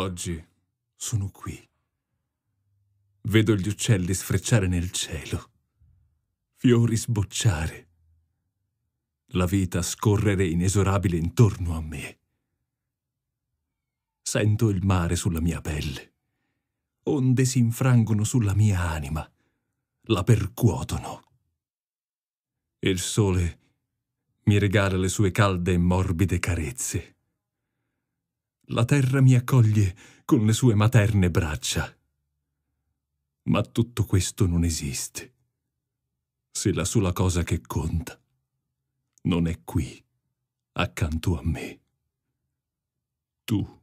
Oggi sono qui. Vedo gli uccelli sfrecciare nel cielo, fiori sbocciare, la vita scorrere inesorabile intorno a me. Sento il mare sulla mia pelle, onde si infrangono sulla mia anima, la percuotono. Il sole mi regala le sue calde e morbide carezze la terra mi accoglie con le sue materne braccia. Ma tutto questo non esiste, se la sola cosa che conta non è qui, accanto a me. Tu